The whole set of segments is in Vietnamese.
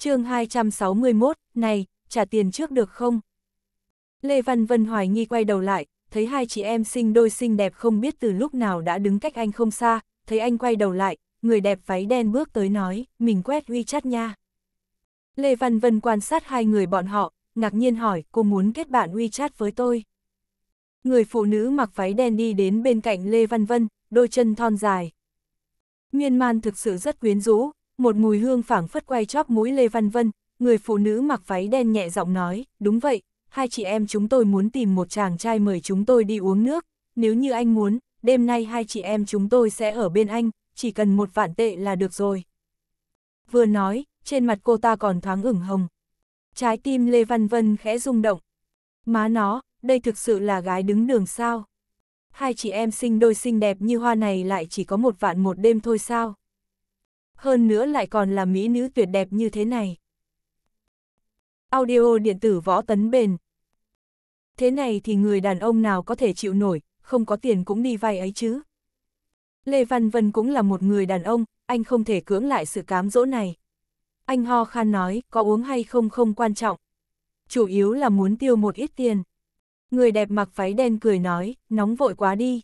chương 261, này, trả tiền trước được không? Lê Văn Vân hoài nghi quay đầu lại, thấy hai chị em sinh đôi xinh đẹp không biết từ lúc nào đã đứng cách anh không xa, thấy anh quay đầu lại, người đẹp váy đen bước tới nói, mình quét WeChat nha. Lê Văn Vân quan sát hai người bọn họ, ngạc nhiên hỏi, cô muốn kết bạn WeChat với tôi. Người phụ nữ mặc váy đen đi đến bên cạnh Lê Văn Vân, đôi chân thon dài. nguyên man thực sự rất quyến rũ, một mùi hương phảng phất quay chóp mũi Lê Văn Vân, người phụ nữ mặc váy đen nhẹ giọng nói, đúng vậy, hai chị em chúng tôi muốn tìm một chàng trai mời chúng tôi đi uống nước, nếu như anh muốn, đêm nay hai chị em chúng tôi sẽ ở bên anh, chỉ cần một vạn tệ là được rồi. Vừa nói, trên mặt cô ta còn thoáng ửng hồng. Trái tim Lê Văn Vân khẽ rung động. Má nó, đây thực sự là gái đứng đường sao. Hai chị em sinh đôi xinh đẹp như hoa này lại chỉ có một vạn một đêm thôi sao hơn nữa lại còn là mỹ nữ tuyệt đẹp như thế này. Audio điện tử võ tấn bền. Thế này thì người đàn ông nào có thể chịu nổi, không có tiền cũng đi vay ấy chứ. Lê Văn Vân cũng là một người đàn ông, anh không thể cưỡng lại sự cám dỗ này. Anh ho khan nói, có uống hay không không quan trọng. Chủ yếu là muốn tiêu một ít tiền. Người đẹp mặc váy đen cười nói, nóng vội quá đi.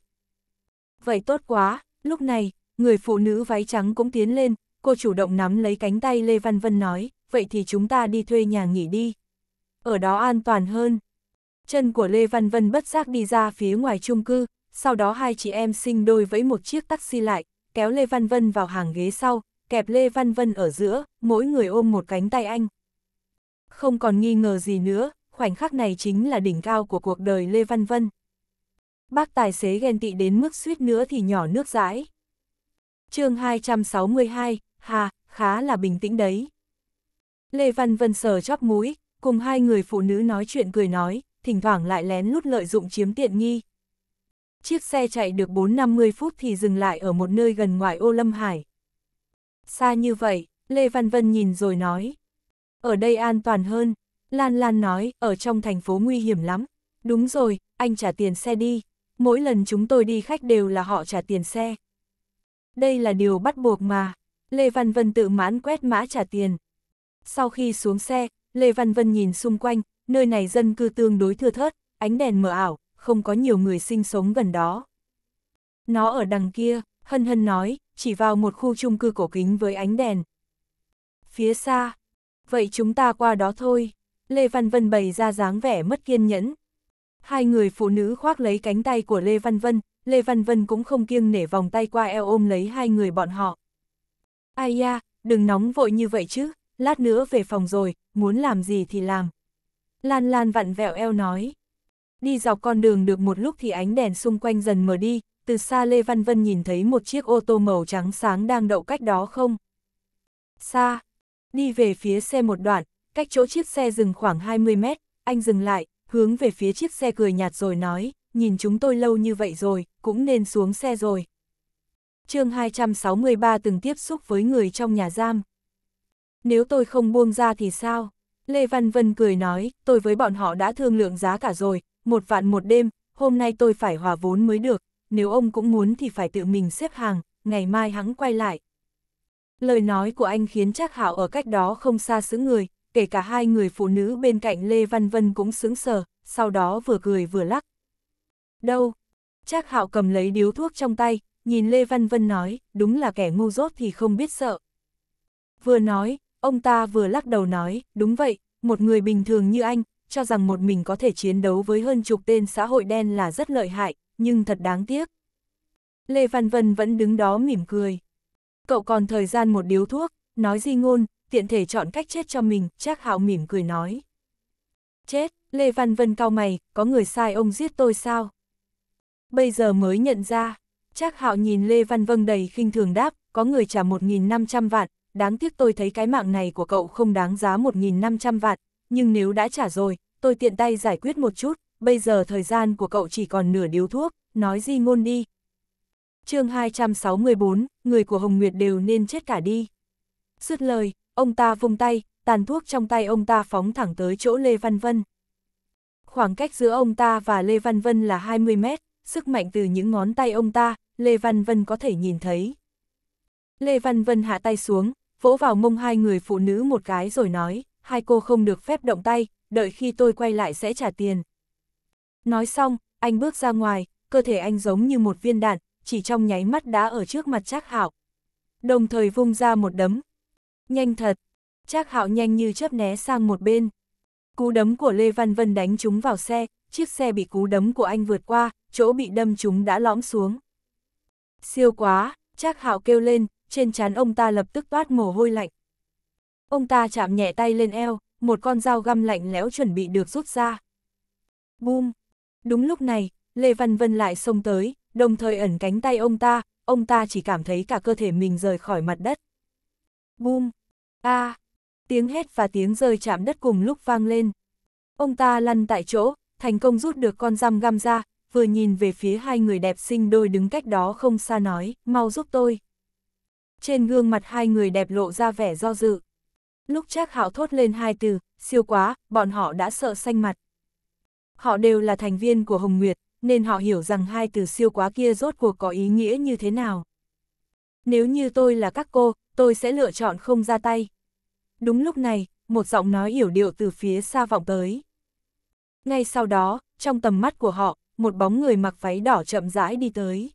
Vậy tốt quá, lúc này, người phụ nữ váy trắng cũng tiến lên, cô chủ động nắm lấy cánh tay Lê Văn Vân nói, vậy thì chúng ta đi thuê nhà nghỉ đi. Ở đó an toàn hơn. Chân của Lê Văn Vân bất giác đi ra phía ngoài chung cư, sau đó hai chị em sinh đôi vẫy một chiếc taxi lại, kéo Lê Văn Vân vào hàng ghế sau, kẹp Lê Văn Vân ở giữa, mỗi người ôm một cánh tay anh. Không còn nghi ngờ gì nữa, khoảnh khắc này chính là đỉnh cao của cuộc đời Lê Văn Vân. Bác tài xế ghen tị đến mức suýt nữa thì nhỏ nước rãi. chương 262, ha khá là bình tĩnh đấy. Lê Văn Vân sờ chóp mũi, cùng hai người phụ nữ nói chuyện cười nói, thỉnh thoảng lại lén lút lợi dụng chiếm tiện nghi. Chiếc xe chạy được 4-50 phút thì dừng lại ở một nơi gần ngoại ô Lâm Hải. Xa như vậy, Lê Văn Vân nhìn rồi nói. Ở đây an toàn hơn, Lan Lan nói, ở trong thành phố nguy hiểm lắm. Đúng rồi, anh trả tiền xe đi. Mỗi lần chúng tôi đi khách đều là họ trả tiền xe. Đây là điều bắt buộc mà. Lê Văn Vân tự mãn quét mã trả tiền. Sau khi xuống xe, Lê Văn Vân nhìn xung quanh, nơi này dân cư tương đối thưa thớt, ánh đèn mờ ảo, không có nhiều người sinh sống gần đó. Nó ở đằng kia, Hân Hân nói, chỉ vào một khu chung cư cổ kính với ánh đèn. Phía xa, vậy chúng ta qua đó thôi, Lê Văn Vân bày ra dáng vẻ mất kiên nhẫn. Hai người phụ nữ khoác lấy cánh tay của Lê Văn Vân, Lê Văn Vân cũng không kiêng nể vòng tay qua eo ôm lấy hai người bọn họ. Ai da, đừng nóng vội như vậy chứ, lát nữa về phòng rồi, muốn làm gì thì làm. Lan Lan vặn vẹo eo nói. Đi dọc con đường được một lúc thì ánh đèn xung quanh dần mở đi, từ xa Lê Văn Vân nhìn thấy một chiếc ô tô màu trắng sáng đang đậu cách đó không? Xa. Đi về phía xe một đoạn, cách chỗ chiếc xe dừng khoảng 20 mét, anh dừng lại, hướng về phía chiếc xe cười nhạt rồi nói, nhìn chúng tôi lâu như vậy rồi, cũng nên xuống xe rồi chương 263 từng tiếp xúc với người trong nhà giam. Nếu tôi không buông ra thì sao? Lê Văn Vân cười nói, tôi với bọn họ đã thương lượng giá cả rồi, một vạn một đêm, hôm nay tôi phải hòa vốn mới được, nếu ông cũng muốn thì phải tự mình xếp hàng, ngày mai hắn quay lại. Lời nói của anh khiến chắc Hạo ở cách đó không xa xứ người, kể cả hai người phụ nữ bên cạnh Lê Văn Vân cũng sững sờ, sau đó vừa cười vừa lắc. Đâu? chắc Hạo cầm lấy điếu thuốc trong tay, nhìn Lê Văn Vân nói, đúng là kẻ ngu dốt thì không biết sợ. Vừa nói, ông ta vừa lắc đầu nói, đúng vậy, một người bình thường như anh, cho rằng một mình có thể chiến đấu với hơn chục tên xã hội đen là rất lợi hại, nhưng thật đáng tiếc. Lê Văn Vân vẫn đứng đó mỉm cười. Cậu còn thời gian một điếu thuốc, nói di ngôn, tiện thể chọn cách chết cho mình, Trác Hạo mỉm cười nói. Chết, Lê Văn Vân cao mày, có người sai ông giết tôi sao? Bây giờ mới nhận ra, Trác Hạo nhìn Lê Văn Vâng đầy khinh thường đáp, có người trả 1.500 vạn, đáng tiếc tôi thấy cái mạng này của cậu không đáng giá 1.500 vạn, nhưng nếu đã trả rồi, tôi tiện tay giải quyết một chút, bây giờ thời gian của cậu chỉ còn nửa điếu thuốc, nói gì ngôn đi. chương 264, người của Hồng Nguyệt đều nên chết cả đi. Dứt lời, ông ta vung tay, tàn thuốc trong tay ông ta phóng thẳng tới chỗ Lê Văn Vân. Khoảng cách giữa ông ta và Lê Văn Vân là 20 mét, sức mạnh từ những ngón tay ông ta, Lê Văn Vân có thể nhìn thấy. Lê Văn Vân hạ tay xuống, vỗ vào mông hai người phụ nữ một cái rồi nói, hai cô không được phép động tay, đợi khi tôi quay lại sẽ trả tiền. Nói xong, anh bước ra ngoài, cơ thể anh giống như một viên đạn, chỉ trong nháy mắt đã ở trước mặt Trác Hạo. Đồng thời vung ra một đấm. Nhanh thật, Trác Hạo nhanh như chớp né sang một bên. Cú đấm của Lê Văn Vân đánh trúng vào xe, chiếc xe bị cú đấm của anh vượt qua, chỗ bị đâm trúng đã lõm xuống siêu quá, Trác Hạo kêu lên, trên trán ông ta lập tức toát mồ hôi lạnh. Ông ta chạm nhẹ tay lên eo, một con dao găm lạnh lẽo chuẩn bị được rút ra. Bum! Đúng lúc này, Lê Văn Vân lại xông tới, đồng thời ẩn cánh tay ông ta, ông ta chỉ cảm thấy cả cơ thể mình rời khỏi mặt đất. Bum! A! À. Tiếng hét và tiếng rơi chạm đất cùng lúc vang lên. Ông ta lăn tại chỗ, thành công rút được con răm găm ra, vừa nhìn về phía hai người đẹp xinh đôi đứng cách đó không xa nói, mau giúp tôi. Trên gương mặt hai người đẹp lộ ra vẻ do dự. Lúc Trác Hạo thốt lên hai từ, siêu quá, bọn họ đã sợ xanh mặt. Họ đều là thành viên của Hồng Nguyệt, nên họ hiểu rằng hai từ siêu quá kia rốt cuộc có ý nghĩa như thế nào. Nếu như tôi là các cô, tôi sẽ lựa chọn không ra tay. Đúng lúc này, một giọng nói yểu điệu từ phía xa vọng tới. Ngay sau đó, trong tầm mắt của họ, một bóng người mặc váy đỏ chậm rãi đi tới.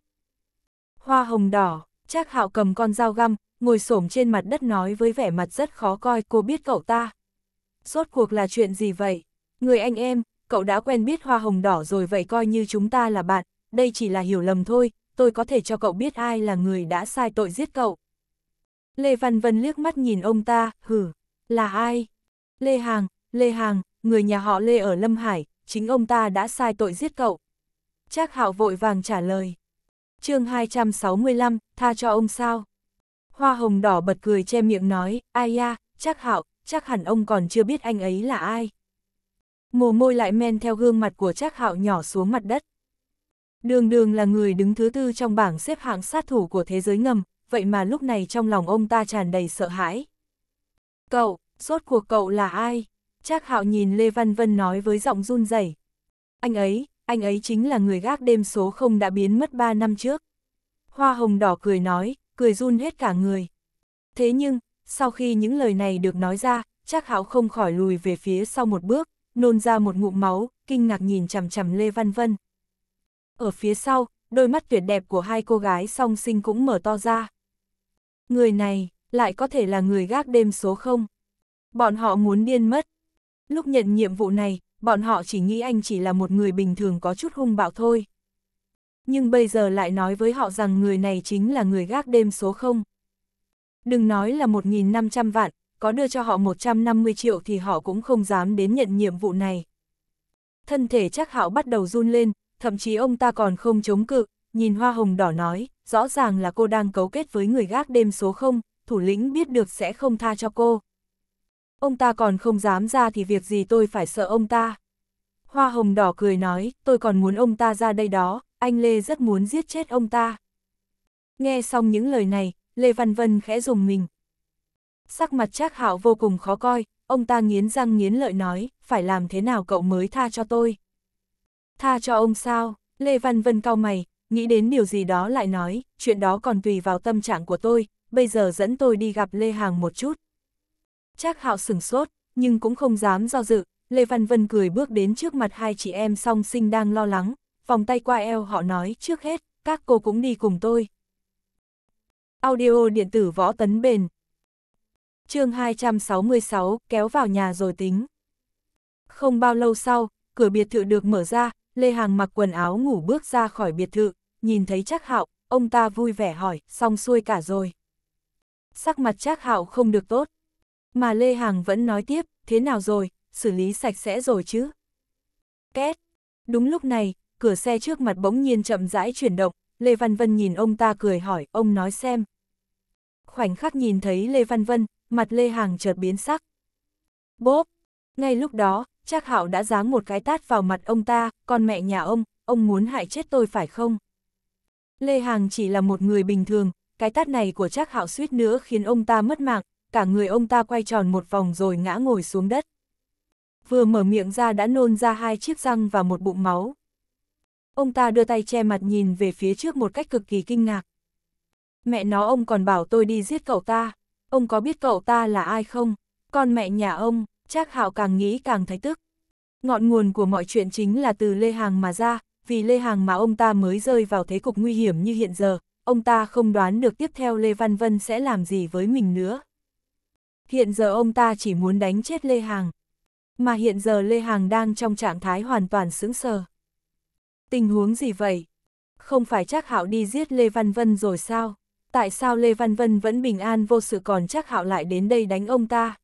Hoa hồng đỏ, Trác Hạo cầm con dao găm, ngồi xổm trên mặt đất nói với vẻ mặt rất khó coi, cô biết cậu ta. Rốt cuộc là chuyện gì vậy? Người anh em, cậu đã quen biết hoa hồng đỏ rồi vậy coi như chúng ta là bạn, đây chỉ là hiểu lầm thôi, tôi có thể cho cậu biết ai là người đã sai tội giết cậu. Lê Văn Vân liếc mắt nhìn ông ta, hử, là ai? Lê Hàng, Lê Hàng, người nhà họ Lê ở Lâm Hải, chính ông ta đã sai tội giết cậu. Trác Hạo vội vàng trả lời. chương 265, tha cho ông sao? Hoa hồng đỏ bật cười che miệng nói, ai ya, Trác Hạo, chắc hẳn ông còn chưa biết anh ấy là ai. Mồ môi lại men theo gương mặt của Trác Hạo nhỏ xuống mặt đất. Đường đường là người đứng thứ tư trong bảng xếp hạng sát thủ của thế giới ngầm, vậy mà lúc này trong lòng ông ta tràn đầy sợ hãi. Cậu, rốt cuộc cậu là ai? Trác Hạo nhìn Lê Văn Vân nói với giọng run rẩy. Anh ấy, anh ấy chính là người gác đêm số không đã biến mất 3 năm trước. Hoa hồng đỏ cười nói, cười run hết cả người. Thế nhưng, sau khi những lời này được nói ra, chắc hạo không khỏi lùi về phía sau một bước, nôn ra một ngụm máu, kinh ngạc nhìn chằm chằm Lê Văn Vân. Ở phía sau, đôi mắt tuyệt đẹp của hai cô gái song sinh cũng mở to ra. Người này, lại có thể là người gác đêm số không. Bọn họ muốn điên mất. Lúc nhận nhiệm vụ này, bọn họ chỉ nghĩ anh chỉ là một người bình thường có chút hung bạo thôi. Nhưng bây giờ lại nói với họ rằng người này chính là người gác đêm số 0. Đừng nói là 1.500 vạn, có đưa cho họ 150 triệu thì họ cũng không dám đến nhận nhiệm vụ này. Thân thể chắc hạo bắt đầu run lên, thậm chí ông ta còn không chống cự, nhìn hoa hồng đỏ nói, rõ ràng là cô đang cấu kết với người gác đêm số 0, thủ lĩnh biết được sẽ không tha cho cô ông ta còn không dám ra thì việc gì tôi phải sợ ông ta. Hoa hồng đỏ cười nói, tôi còn muốn ông ta ra đây đó, anh Lê rất muốn giết chết ông ta. Nghe xong những lời này, Lê Văn Vân khẽ dùng mình. Sắc mặt Trác Hạo vô cùng khó coi, ông ta nghiến răng nghiến lợi nói, phải làm thế nào cậu mới tha cho tôi? Tha cho ông sao? Lê Văn Vân cau mày, nghĩ đến điều gì đó lại nói, chuyện đó còn tùy vào tâm trạng của tôi, bây giờ dẫn tôi đi gặp Lê Hàng một chút. Trác Hạo sửng sốt, nhưng cũng không dám do dự, Lê Văn Vân cười bước đến trước mặt hai chị em song sinh đang lo lắng, vòng tay qua eo họ nói trước hết, các cô cũng đi cùng tôi. Audio điện tử võ tấn bền chương 266, kéo vào nhà rồi tính. Không bao lâu sau, cửa biệt thự được mở ra, Lê Hàng mặc quần áo ngủ bước ra khỏi biệt thự, nhìn thấy Trác Hạo, ông ta vui vẻ hỏi, xong xuôi cả rồi. Sắc mặt Trác Hạo không được tốt, mà Lê Hàng vẫn nói tiếp, thế nào rồi, xử lý sạch sẽ rồi chứ. Két. Đúng lúc này, cửa xe trước mặt bỗng nhiên chậm rãi chuyển động, Lê Văn Vân nhìn ông ta cười hỏi, ông nói xem. Khoảnh khắc nhìn thấy Lê Văn Vân, mặt Lê Hàng chợt biến sắc. Bốp! Ngay lúc đó, Trác Hạo đã giáng một cái tát vào mặt ông ta, con mẹ nhà ông, ông muốn hại chết tôi phải không? Lê Hàng chỉ là một người bình thường, cái tát này của Trác Hạo suýt nữa khiến ông ta mất mạng, cả người ông ta quay tròn một vòng rồi ngã ngồi xuống đất. Vừa mở miệng ra đã nôn ra hai chiếc răng và một bụng máu. Ông ta đưa tay che mặt nhìn về phía trước một cách cực kỳ kinh ngạc. Mẹ nó ông còn bảo tôi đi giết cậu ta, ông có biết cậu ta là ai không? Con mẹ nhà ông, chắc Hạo càng nghĩ càng thấy tức. Ngọn nguồn của mọi chuyện chính là từ Lê Hàng mà ra, vì Lê Hàng mà ông ta mới rơi vào thế cục nguy hiểm như hiện giờ, ông ta không đoán được tiếp theo Lê Văn Vân sẽ làm gì với mình nữa. Hiện giờ ông ta chỉ muốn đánh chết Lê Hàng. Mà hiện giờ Lê Hàng đang trong trạng thái hoàn toàn sững sờ. Tình huống gì vậy? Không phải chắc Hạo đi giết Lê Văn Vân rồi sao? Tại sao Lê Văn Vân vẫn bình an vô sự còn chắc Hạo lại đến đây đánh ông ta?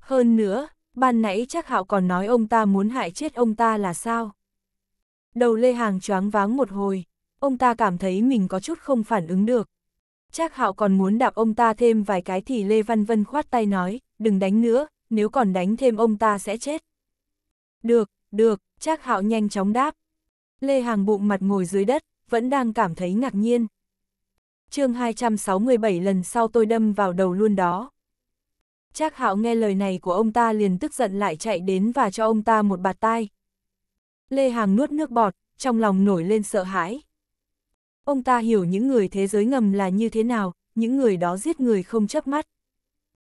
Hơn nữa, ban nãy chắc Hạo còn nói ông ta muốn hại chết ông ta là sao? Đầu Lê Hàng choáng váng một hồi, ông ta cảm thấy mình có chút không phản ứng được. Trác Hạo còn muốn đạp ông ta thêm vài cái thì Lê Văn Vân khoát tay nói, đừng đánh nữa, nếu còn đánh thêm ông ta sẽ chết. Được, được, Trác Hạo nhanh chóng đáp. Lê Hàng bụng mặt ngồi dưới đất, vẫn đang cảm thấy ngạc nhiên. chương 267 lần sau tôi đâm vào đầu luôn đó. Trác Hạo nghe lời này của ông ta liền tức giận lại chạy đến và cho ông ta một bạt tai. Lê Hàng nuốt nước bọt, trong lòng nổi lên sợ hãi. Ông ta hiểu những người thế giới ngầm là như thế nào, những người đó giết người không chớp mắt.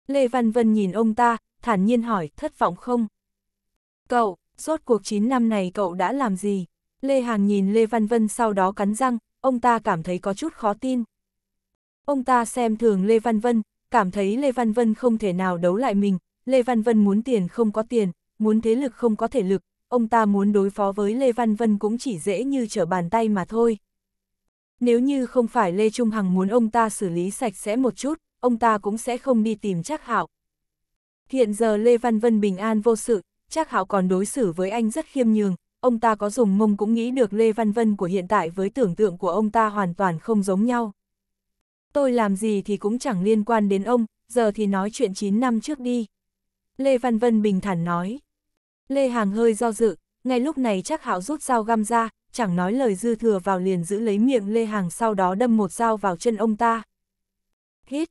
Lê Văn Vân nhìn ông ta, thản nhiên hỏi, thất vọng không? Cậu, rốt cuộc 9 năm này cậu đã làm gì? Lê Hàng nhìn Lê Văn Vân sau đó cắn răng, ông ta cảm thấy có chút khó tin. Ông ta xem thường Lê Văn Vân, cảm thấy Lê Văn Vân không thể nào đấu lại mình, Lê Văn Vân muốn tiền không có tiền, muốn thế lực không có thể lực, ông ta muốn đối phó với Lê Văn Vân cũng chỉ dễ như trở bàn tay mà thôi. Nếu như không phải Lê Trung Hằng muốn ông ta xử lý sạch sẽ một chút, ông ta cũng sẽ không đi tìm Trác Hạo. Hiện giờ Lê Văn Vân bình an vô sự, Trác Hạo còn đối xử với anh rất khiêm nhường, ông ta có dùng mông cũng nghĩ được Lê Văn Vân của hiện tại với tưởng tượng của ông ta hoàn toàn không giống nhau. Tôi làm gì thì cũng chẳng liên quan đến ông, giờ thì nói chuyện 9 năm trước đi. Lê Văn Vân bình thản nói. Lê Hàng hơi do dự, ngay lúc này chắc hạo rút dao găm ra, chẳng nói lời dư thừa vào liền giữ lấy miệng Lê Hàng sau đó đâm một dao vào chân ông ta. Hít!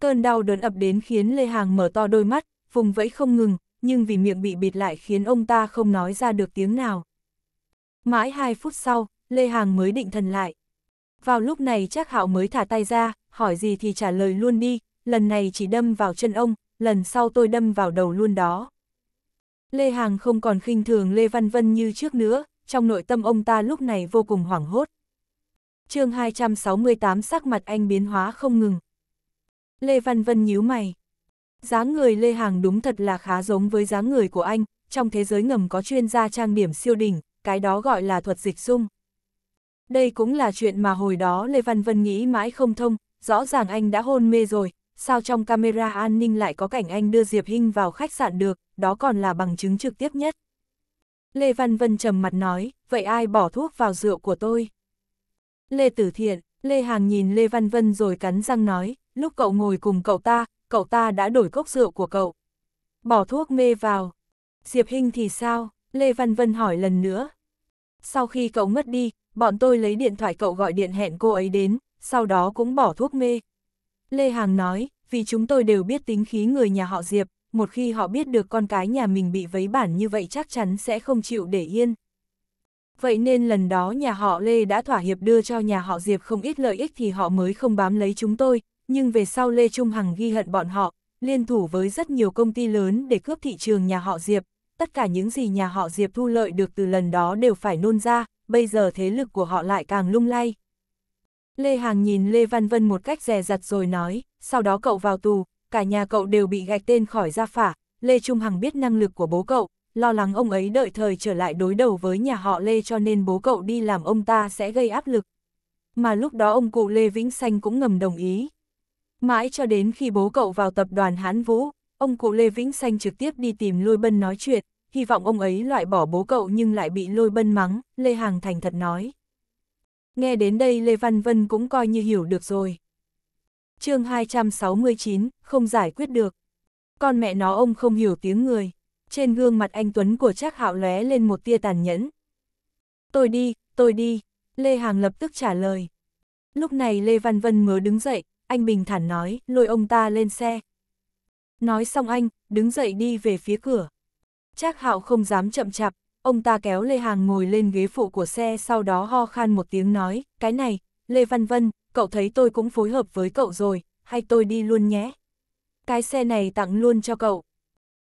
Cơn đau đớn ập đến khiến Lê Hàng mở to đôi mắt, vùng vẫy không ngừng, nhưng vì miệng bị bịt lại khiến ông ta không nói ra được tiếng nào. Mãi hai phút sau, Lê Hàng mới định thần lại. Vào lúc này chắc hạo mới thả tay ra, hỏi gì thì trả lời luôn đi, lần này chỉ đâm vào chân ông, lần sau tôi đâm vào đầu luôn đó. Lê Hàng không còn khinh thường Lê Văn Vân như trước nữa, trong nội tâm ông ta lúc này vô cùng hoảng hốt. chương 268 sắc mặt anh biến hóa không ngừng. Lê Văn Vân nhíu mày. dáng người Lê Hàng đúng thật là khá giống với dáng người của anh, trong thế giới ngầm có chuyên gia trang điểm siêu đỉnh, cái đó gọi là thuật dịch dung. Đây cũng là chuyện mà hồi đó Lê Văn Vân nghĩ mãi không thông, rõ ràng anh đã hôn mê rồi, sao trong camera an ninh lại có cảnh anh đưa Diệp Hinh vào khách sạn được, đó còn là bằng chứng trực tiếp nhất. Lê Văn Vân trầm mặt nói, vậy ai bỏ thuốc vào rượu của tôi? Lê Tử Thiện, Lê Hàng nhìn Lê Văn Vân rồi cắn răng nói, lúc cậu ngồi cùng cậu ta, cậu ta đã đổi cốc rượu của cậu. Bỏ thuốc mê vào. Diệp Hinh thì sao? Lê Văn Vân hỏi lần nữa. Sau khi cậu mất đi, bọn tôi lấy điện thoại cậu gọi điện hẹn cô ấy đến, sau đó cũng bỏ thuốc mê, Lê Hàng nói, vì chúng tôi đều biết tính khí người nhà họ Diệp, một khi họ biết được con cái nhà mình bị vấy bản như vậy chắc chắn sẽ không chịu để yên. Vậy nên lần đó nhà họ Lê đã thỏa hiệp đưa cho nhà họ Diệp không ít lợi ích thì họ mới không bám lấy chúng tôi, nhưng về sau Lê Trung Hằng ghi hận bọn họ, liên thủ với rất nhiều công ty lớn để cướp thị trường nhà họ Diệp, tất cả những gì nhà họ Diệp thu lợi được từ lần đó đều phải nôn ra, bây giờ thế lực của họ lại càng lung lay. Lê Hàng nhìn Lê Văn Vân một cách rè rặt rồi nói, sau đó cậu vào tù, cả nhà cậu đều bị gạch tên khỏi gia phả, Lê Trung Hằng biết năng lực của bố cậu, lo lắng ông ấy đợi thời trở lại đối đầu với nhà họ Lê cho nên bố cậu đi làm ông ta sẽ gây áp lực. Mà lúc đó ông cụ Lê Vĩnh Xanh cũng ngầm đồng ý. Mãi cho đến khi bố cậu vào tập đoàn Hán Vũ, ông cụ Lê Vĩnh Xanh trực tiếp đi tìm Lôi Bân nói chuyện, hy vọng ông ấy loại bỏ bố cậu nhưng lại bị Lôi Bân mắng, Lê Hàng thành thật nói. Nghe đến đây Lê Văn Vân cũng coi như hiểu được rồi. chương 269, không giải quyết được. Con mẹ nó ông không hiểu tiếng người. Trên gương mặt anh Tuấn của Trác Hạo lóe lên một tia tàn nhẫn. Tôi đi, tôi đi. Lê Hàng lập tức trả lời. Lúc này Lê Văn Vân mới đứng dậy, anh bình thản nói, lôi ông ta lên xe. Nói xong anh, đứng dậy đi về phía cửa. Trác Hạo không dám chậm chạp, Ông ta kéo Lê Hàng ngồi lên ghế phụ của xe sau đó ho khan một tiếng nói, cái này, Lê Văn Vân, cậu thấy tôi cũng phối hợp với cậu rồi, hay tôi đi luôn nhé. Cái xe này tặng luôn cho cậu.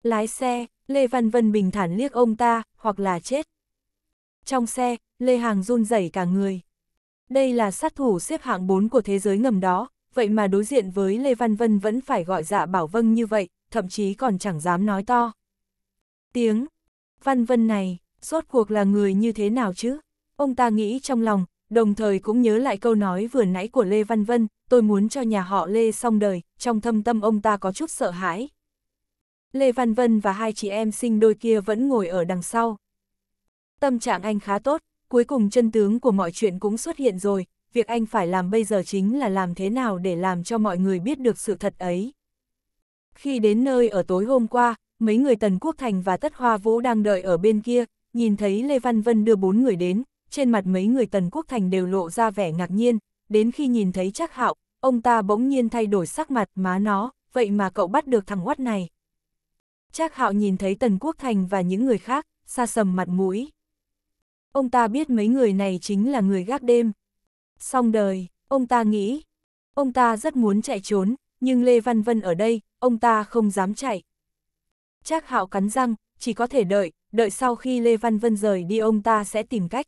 Lái xe, Lê Văn Vân bình thản liếc ông ta, hoặc là chết. Trong xe, Lê Hàng run rẩy cả người. Đây là sát thủ xếp hạng 4 của thế giới ngầm đó, vậy mà đối diện với Lê Văn Vân vẫn phải gọi dạ bảo vâng như vậy, thậm chí còn chẳng dám nói to. Tiếng Văn Vân này, rốt cuộc là người như thế nào chứ? Ông ta nghĩ trong lòng, đồng thời cũng nhớ lại câu nói vừa nãy của Lê Văn Vân, tôi muốn cho nhà họ Lê xong đời, trong thâm tâm ông ta có chút sợ hãi. Lê Văn Vân và hai chị em sinh đôi kia vẫn ngồi ở đằng sau. Tâm trạng anh khá tốt, cuối cùng chân tướng của mọi chuyện cũng xuất hiện rồi, việc anh phải làm bây giờ chính là làm thế nào để làm cho mọi người biết được sự thật ấy. Khi đến nơi ở tối hôm qua, mấy người Tần Quốc Thành và Tất Hoa Vũ đang đợi ở bên kia, nhìn thấy Lê Văn Vân đưa bốn người đến, trên mặt mấy người Tần Quốc Thành đều lộ ra vẻ ngạc nhiên, đến khi nhìn thấy Trác Hạo, ông ta bỗng nhiên thay đổi sắc mặt má nó, vậy mà cậu bắt được thằng quát này. Trác Hạo nhìn thấy Tần Quốc Thành và những người khác, xa sầm mặt mũi. Ông ta biết mấy người này chính là người gác đêm. Xong đời, ông ta nghĩ, ông ta rất muốn chạy trốn, nhưng Lê Văn Vân ở đây, ông ta không dám chạy. Trác Hạo cắn răng, chỉ có thể đợi, đợi sau khi Lê Văn Vân rời đi ông ta sẽ tìm cách.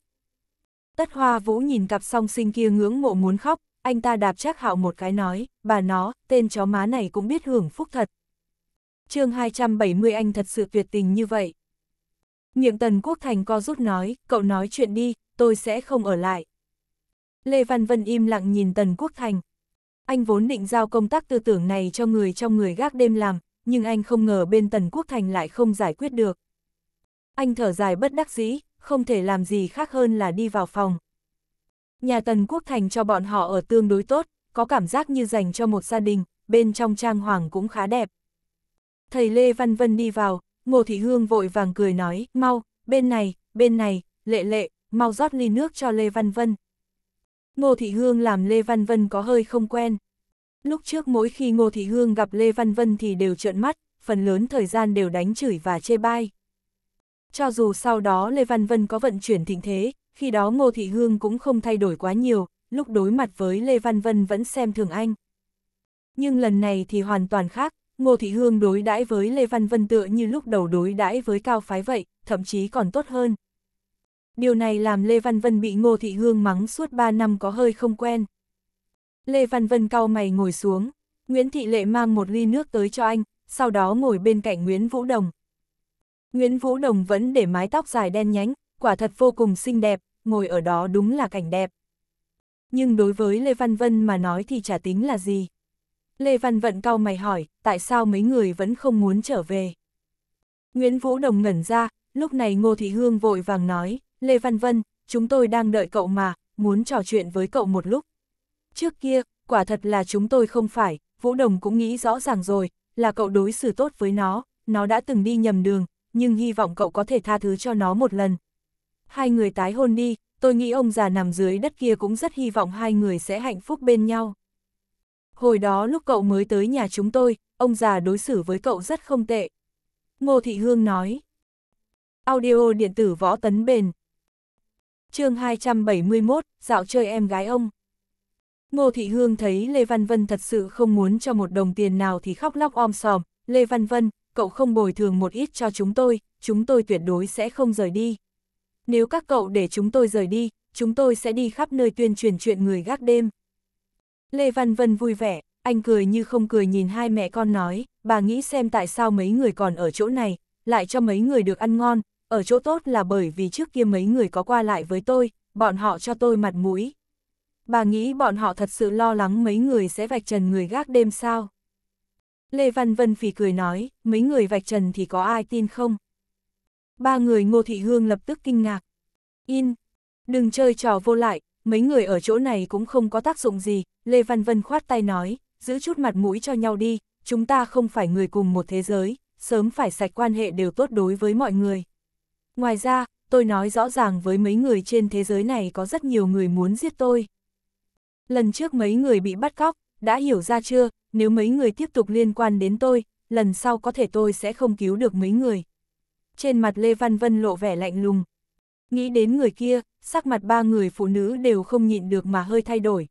Tất Hoa Vũ nhìn cặp song sinh kia ngưỡng mộ muốn khóc, anh ta đạp chắc hạo một cái nói, bà nó, tên chó má này cũng biết hưởng phúc thật. chương 270 anh thật sự tuyệt tình như vậy. Miệng Tần Quốc Thành co rút nói, cậu nói chuyện đi, tôi sẽ không ở lại. Lê Văn Vân im lặng nhìn Tần Quốc Thành. Anh vốn định giao công tác tư tưởng này cho người trong người gác đêm làm, nhưng anh không ngờ bên Tần Quốc Thành lại không giải quyết được. Anh thở dài bất đắc dĩ, không thể làm gì khác hơn là đi vào phòng. Nhà Tần Quốc Thành cho bọn họ ở tương đối tốt, có cảm giác như dành cho một gia đình, bên trong trang hoàng cũng khá đẹp. Thầy Lê Văn Vân đi vào, Ngô Thị Hương vội vàng cười nói, mau, bên này, bên này, lệ lệ, mau rót ly nước cho Lê Văn Vân. Ngô Thị Hương làm Lê Văn Vân có hơi không quen. Lúc trước mỗi khi Ngô Thị Hương gặp Lê Văn Vân thì đều trợn mắt, phần lớn thời gian đều đánh chửi và chê bai. Cho dù sau đó Lê Văn Vân có vận chuyển thịnh thế, khi đó Ngô Thị Hương cũng không thay đổi quá nhiều, lúc đối mặt với Lê Văn Vân vẫn xem thường anh. Nhưng lần này thì hoàn toàn khác, Ngô Thị Hương đối đãi với Lê Văn Vân tựa như lúc đầu đối đãi với Cao Phái vậy, thậm chí còn tốt hơn. Điều này làm Lê Văn Vân bị Ngô Thị Hương mắng suốt 3 năm có hơi không quen. Lê Văn Vân cau mày ngồi xuống, Nguyễn Thị Lệ mang một ly nước tới cho anh, sau đó ngồi bên cạnh Nguyễn Vũ Đồng, Nguyễn Vũ Đồng vẫn để mái tóc dài đen nhánh, quả thật vô cùng xinh đẹp, ngồi ở đó đúng là cảnh đẹp. Nhưng đối với Lê Văn Vân mà nói thì chả tính là gì. Lê Văn Vận cau mày hỏi, tại sao mấy người vẫn không muốn trở về? Nguyễn Vũ Đồng ngẩn ra, lúc này Ngô Thị Hương vội vàng nói, Lê Văn Vân, chúng tôi đang đợi cậu mà, muốn trò chuyện với cậu một lúc. Trước kia, quả thật là chúng tôi không phải, Vũ Đồng cũng nghĩ rõ ràng rồi, là cậu đối xử tốt với nó, nó đã từng đi nhầm đường, nhưng hy vọng cậu có thể tha thứ cho nó một lần. Hai người tái hôn đi, tôi nghĩ ông già nằm dưới đất kia cũng rất hy vọng hai người sẽ hạnh phúc bên nhau. Hồi đó lúc cậu mới tới nhà chúng tôi, ông già đối xử với cậu rất không tệ. Ngô Thị Hương nói. Audio điện tử võ tấn bền. chương 271, dạo chơi em gái ông. Ngô Thị Hương thấy Lê Văn Vân thật sự không muốn cho một đồng tiền nào thì khóc lóc om sòm. Lê Văn Vân, cậu không bồi thường một ít cho chúng tôi, chúng tôi tuyệt đối sẽ không rời đi. Nếu các cậu để chúng tôi rời đi, chúng tôi sẽ đi khắp nơi tuyên truyền chuyện người gác đêm. Lê Văn Vân vui vẻ, anh cười như không cười nhìn hai mẹ con nói, bà nghĩ xem tại sao mấy người còn ở chỗ này, lại cho mấy người được ăn ngon, ở chỗ tốt là bởi vì trước kia mấy người có qua lại với tôi, bọn họ cho tôi mặt mũi. Bà nghĩ bọn họ thật sự lo lắng mấy người sẽ vạch trần người gác đêm sao? Lê Văn Vân phì cười nói, mấy người vạch trần thì có ai tin không? Ba người Ngô Thị Hương lập tức kinh ngạc. In, đừng chơi trò vô lại, mấy người ở chỗ này cũng không có tác dụng gì, Lê Văn Vân khoát tay nói, giữ chút mặt mũi cho nhau đi, chúng ta không phải người cùng một thế giới, sớm phải sạch quan hệ đều tốt đối với mọi người. Ngoài ra, tôi nói rõ ràng với mấy người trên thế giới này có rất nhiều người muốn giết tôi. Lần trước mấy người bị bắt cóc, đã hiểu ra chưa, nếu mấy người tiếp tục liên quan đến tôi, lần sau có thể tôi sẽ không cứu được mấy người. Trên mặt Lê Văn Vân lộ vẻ lạnh lùng. Nghĩ đến người kia, sắc mặt ba người phụ nữ đều không nhịn được mà hơi thay đổi.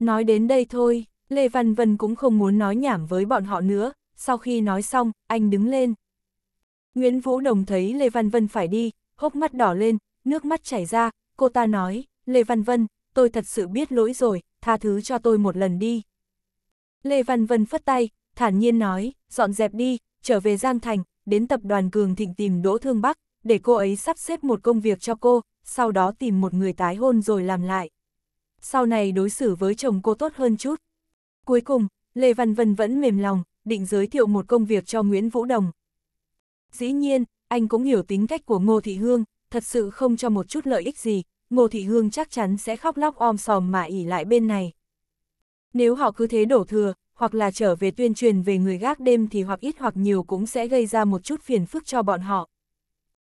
Nói đến đây thôi, Lê Văn Vân cũng không muốn nói nhảm với bọn họ nữa, sau khi nói xong, anh đứng lên. Nguyễn Vũ Đồng thấy Lê Văn Vân phải đi, hốc mắt đỏ lên, nước mắt chảy ra, cô ta nói, Lê Văn Vân, tôi thật sự biết lỗi rồi, tha thứ cho tôi một lần đi. Lê Văn Vân phất tay, thản nhiên nói, dọn dẹp đi, trở về Giang Thành, đến tập đoàn Cường Thịnh tìm Đỗ Thương Bắc, để cô ấy sắp xếp một công việc cho cô, sau đó tìm một người tái hôn rồi làm lại. Sau này đối xử với chồng cô tốt hơn chút. Cuối cùng, Lê Văn Vân vẫn mềm lòng, định giới thiệu một công việc cho Nguyễn Vũ Đồng. Dĩ nhiên, anh cũng hiểu tính cách của Ngô Thị Hương, thật sự không cho một chút lợi ích gì, Ngô Thị Hương chắc chắn sẽ khóc lóc om sòm mà ỉ lại bên này. Nếu họ cứ thế đổ thừa, hoặc là trở về tuyên truyền về người gác đêm thì hoặc ít hoặc nhiều cũng sẽ gây ra một chút phiền phức cho bọn họ.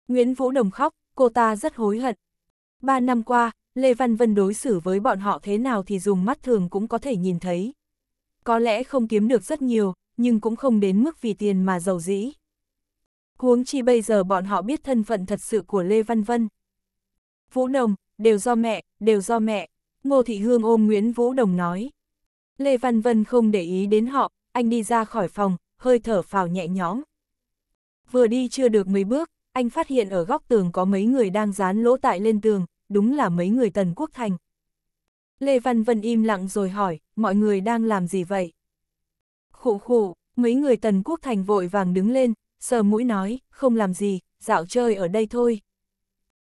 Nguyễn Vũ Đồng khóc, cô ta rất hối hận. Ba năm qua, Lê Văn Vân đối xử với bọn họ thế nào thì dùng mắt thường cũng có thể nhìn thấy. Có lẽ không kiếm được rất nhiều, nhưng cũng không đến mức vì tiền mà giàu dĩ. Huống chi bây giờ bọn họ biết thân phận thật sự của Lê Văn Vân. Vũ Đồng, đều do mẹ, đều do mẹ. Ngô Thị Hương ôm Nguyễn Vũ Đồng nói. Lê Văn Vân không để ý đến họ, anh đi ra khỏi phòng, hơi thở phào nhẹ nhõm. Vừa đi chưa được mấy bước, anh phát hiện ở góc tường có mấy người đang dán lỗ tại lên tường, đúng là mấy người Tần Quốc Thành. Lê Văn Vân im lặng rồi hỏi, mọi người đang làm gì vậy? Khụ khụ, mấy người Tần Quốc Thành vội vàng đứng lên, sờ mũi nói, không làm gì, dạo chơi ở đây thôi.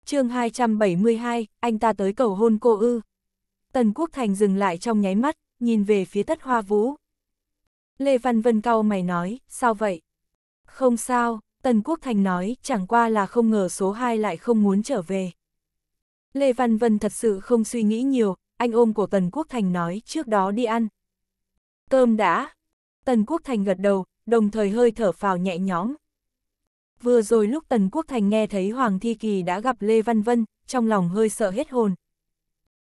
chương 272, anh ta tới cầu hôn cô ư. Tần Quốc Thành dừng lại trong nháy mắt, nhìn về phía tất hoa vũ. Lê Văn Vân cau mày nói, sao vậy? Không sao, Tần Quốc Thành nói, chẳng qua là không ngờ số 2 lại không muốn trở về. Lê Văn Vân thật sự không suy nghĩ nhiều, anh ôm của Tần Quốc Thành nói trước đó đi ăn. Cơm đã. Tần Quốc Thành gật đầu, đồng thời hơi thở phào nhẹ nhõm. Vừa rồi lúc Tần Quốc Thành nghe thấy Hoàng Thi Kỳ đã gặp Lê Văn Vân, trong lòng hơi sợ hết hồn.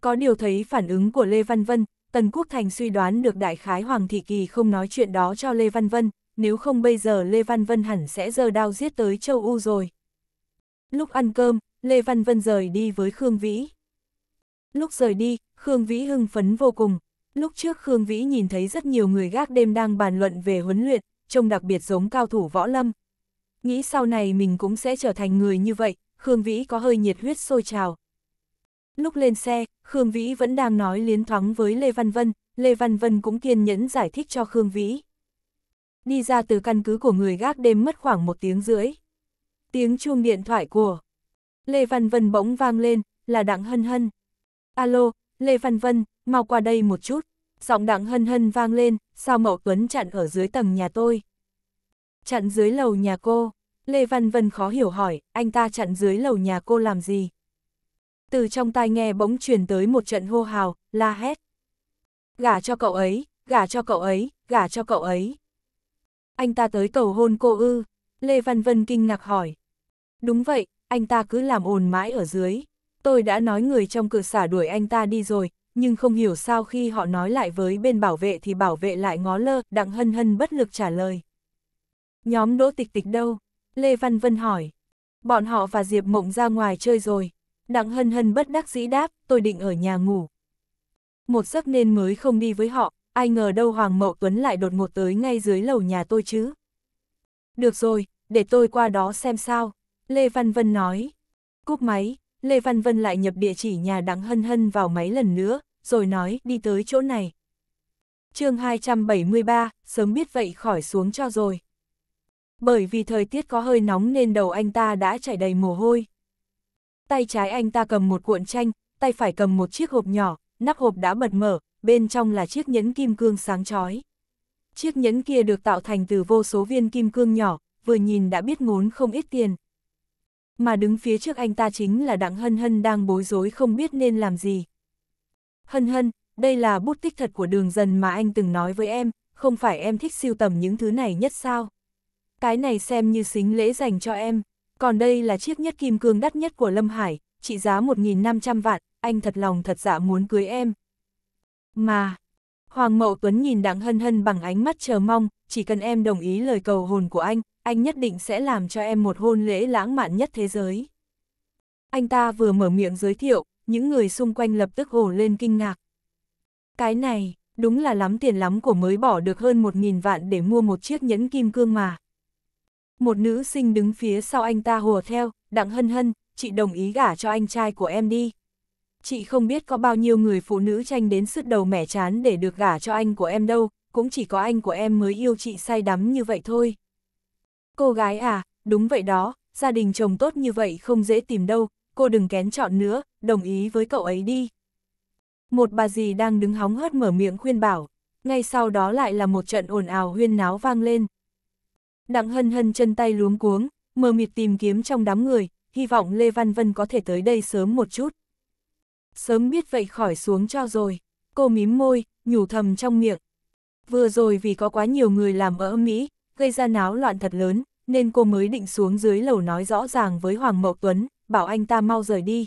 Có điều thấy phản ứng của Lê Văn Vân, Tần Quốc Thành suy đoán được đại khái Hoàng Thị Kỳ không nói chuyện đó cho Lê Văn Vân, nếu không bây giờ Lê Văn Vân hẳn sẽ giơ đao giết tới châu U rồi. Lúc ăn cơm, Lê Văn Vân rời đi với Khương Vĩ. Lúc rời đi, Khương Vĩ hưng phấn vô cùng. Lúc trước Khương Vĩ nhìn thấy rất nhiều người gác đêm đang bàn luận về huấn luyện, trông đặc biệt giống cao thủ võ lâm. Nghĩ sau này mình cũng sẽ trở thành người như vậy, Khương Vĩ có hơi nhiệt huyết sôi trào. Lúc lên xe, Khương Vĩ vẫn đang nói liến thoáng với Lê Văn Vân, Lê Văn Vân cũng kiên nhẫn giải thích cho Khương Vĩ. Đi ra từ căn cứ của người gác đêm mất khoảng một tiếng rưỡi. Tiếng chuông điện thoại của Lê Văn Vân bỗng vang lên, là Đặng Hân Hân. Alo, Lê Văn Vân, mau qua đây một chút. Giọng Đặng Hân Hân vang lên, sao Mậu Tuấn chặn ở dưới tầng nhà tôi. Chặn dưới lầu nhà cô. Lê Văn Vân khó hiểu hỏi, anh ta chặn dưới lầu nhà cô làm gì? từ trong tai nghe bỗng truyền tới một trận hô hào, la hét. Gả cho cậu ấy, gả cho cậu ấy, gả cho cậu ấy. Anh ta tới cầu hôn cô ư, Lê Văn Vân kinh ngạc hỏi. Đúng vậy, anh ta cứ làm ồn mãi ở dưới. Tôi đã nói người trong cửa xả đuổi anh ta đi rồi, nhưng không hiểu sao khi họ nói lại với bên bảo vệ thì bảo vệ lại ngó lơ, đặng hân hân bất lực trả lời. Nhóm đỗ tịch tịch đâu? Lê Văn Vân hỏi. Bọn họ và Diệp Mộng ra ngoài chơi rồi. Đặng hân hân bất đắc dĩ đáp, tôi định ở nhà ngủ. Một giấc nên mới không đi với họ, ai ngờ đâu Hoàng Mậu Tuấn lại đột ngột tới ngay dưới lầu nhà tôi chứ. Được rồi, để tôi qua đó xem sao, Lê Văn Vân nói. Cúp máy, Lê Văn Vân lại nhập địa chỉ nhà Đặng Hân Hân vào máy lần nữa, rồi nói đi tới chỗ này. chương 273, sớm biết vậy khỏi xuống cho rồi. Bởi vì thời tiết có hơi nóng nên đầu anh ta đã chảy đầy mồ hôi tay trái anh ta cầm một cuộn tranh, tay phải cầm một chiếc hộp nhỏ, nắp hộp đã bật mở, bên trong là chiếc nhẫn kim cương sáng chói. Chiếc nhẫn kia được tạo thành từ vô số viên kim cương nhỏ, vừa nhìn đã biết ngốn không ít tiền. Mà đứng phía trước anh ta chính là Đặng Hân Hân đang bối rối không biết nên làm gì. Hân Hân, đây là bút tích thật của đường dần mà anh từng nói với em, không phải em thích siêu tầm những thứ này nhất sao? Cái này xem như xính lễ dành cho em. Còn đây là chiếc nhất kim cương đắt nhất của Lâm Hải, trị giá 1.500 vạn, anh thật lòng thật dạ muốn cưới em. Mà, Hoàng Mậu Tuấn nhìn Đặng Hân Hân bằng ánh mắt chờ mong, chỉ cần em đồng ý lời cầu hồn của anh, anh nhất định sẽ làm cho em một hôn lễ lãng mạn nhất thế giới. Anh ta vừa mở miệng giới thiệu, những người xung quanh lập tức ồ lên kinh ngạc. Cái này, đúng là lắm tiền lắm của mới bỏ được hơn 1.000 vạn để mua một chiếc nhẫn kim cương mà. Một nữ sinh đứng phía sau anh ta hùa theo, đặng hân hân, chị đồng ý gả cho anh trai của em đi. Chị không biết có bao nhiêu người phụ nữ tranh đến sứt đầu mẻ chán để được gả cho anh của em đâu, cũng chỉ có anh của em mới yêu chị say đắm như vậy thôi. Cô gái à, đúng vậy đó, gia đình chồng tốt như vậy không dễ tìm đâu, cô đừng kén chọn nữa, đồng ý với cậu ấy đi. Một bà dì đang đứng hóng hớt mở miệng khuyên bảo, ngay sau đó lại là một trận ồn ào huyên náo vang lên, Đặng hân hân chân tay luống cuống, mờ mịt tìm kiếm trong đám người, hy vọng Lê Văn Vân có thể tới đây sớm một chút. Sớm biết vậy khỏi xuống cho rồi, cô mím môi, nhủ thầm trong miệng. Vừa rồi vì có quá nhiều người làm ở Mỹ, gây ra náo loạn thật lớn, nên cô mới định xuống dưới lầu nói rõ ràng với Hoàng Mậu Tuấn, bảo anh ta mau rời đi.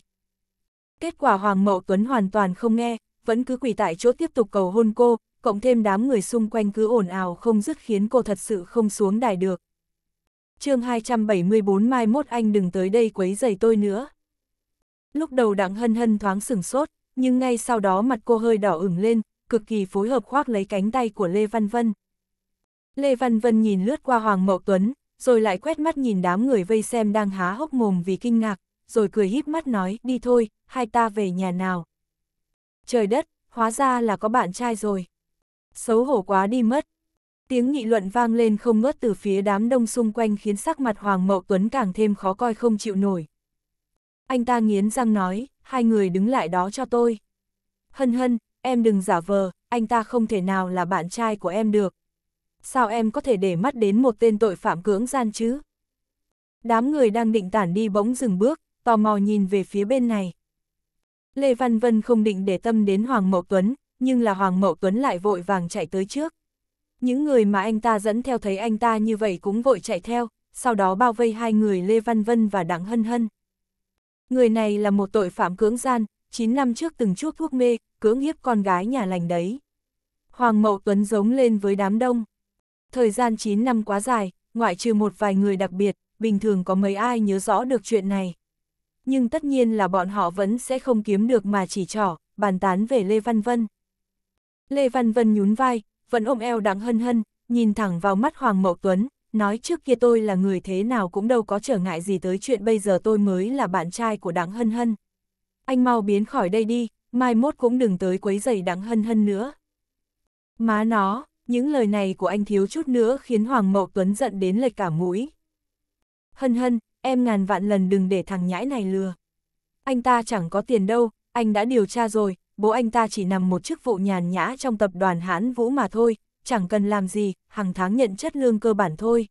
Kết quả Hoàng Mậu Tuấn hoàn toàn không nghe, vẫn cứ quỳ tại chỗ tiếp tục cầu hôn cô, cộng thêm đám người xung quanh cứ ồn ào không dứt khiến cô thật sự không xuống đài được. chương 274 mai mốt anh đừng tới đây quấy giày tôi nữa. Lúc đầu đặng hân hân thoáng sửng sốt, nhưng ngay sau đó mặt cô hơi đỏ ửng lên, cực kỳ phối hợp khoác lấy cánh tay của Lê Văn Vân. Lê Văn Vân nhìn lướt qua Hoàng Mậu Tuấn, rồi lại quét mắt nhìn đám người vây xem đang há hốc mồm vì kinh ngạc, rồi cười híp mắt nói, đi thôi, hai ta về nhà nào. Trời đất, hóa ra là có bạn trai rồi xấu hổ quá đi mất. Tiếng nghị luận vang lên không ngớt từ phía đám đông xung quanh khiến sắc mặt Hoàng Mậu Tuấn càng thêm khó coi không chịu nổi. Anh ta nghiến răng nói, hai người đứng lại đó cho tôi. Hân hân, em đừng giả vờ, anh ta không thể nào là bạn trai của em được. Sao em có thể để mắt đến một tên tội phạm cưỡng gian chứ? Đám người đang định tản đi bỗng dừng bước, tò mò nhìn về phía bên này. Lê Văn Vân không định để tâm đến Hoàng Mậu Tuấn, nhưng là Hoàng Mậu Tuấn lại vội vàng chạy tới trước. Những người mà anh ta dẫn theo thấy anh ta như vậy cũng vội chạy theo, sau đó bao vây hai người Lê Văn Vân và Đặng Hân Hân. Người này là một tội phạm cưỡng gian, 9 năm trước từng chuốc thuốc mê, cưỡng hiếp con gái nhà lành đấy. Hoàng Mậu Tuấn giống lên với đám đông. Thời gian 9 năm quá dài, ngoại trừ một vài người đặc biệt, bình thường có mấy ai nhớ rõ được chuyện này. Nhưng tất nhiên là bọn họ vẫn sẽ không kiếm được mà chỉ trỏ, bàn tán về Lê Văn Vân. Lê Văn Vân nhún vai, vẫn ôm eo đáng hân hân, nhìn thẳng vào mắt Hoàng Mậu Tuấn, nói trước kia tôi là người thế nào cũng đâu có trở ngại gì tới chuyện bây giờ tôi mới là bạn trai của đáng hân hân. Anh mau biến khỏi đây đi, mai mốt cũng đừng tới quấy giày đáng hân hân nữa. Má nó, những lời này của anh thiếu chút nữa khiến Hoàng Mậu Tuấn giận đến lệch cả mũi. Hân hân, em ngàn vạn lần đừng để thằng nhãi này lừa. Anh ta chẳng có tiền đâu, anh đã điều tra rồi, bố anh ta chỉ nằm một chức vụ nhàn nhã trong tập đoàn Hãn Vũ mà thôi, chẳng cần làm gì, hàng tháng nhận chất lương cơ bản thôi.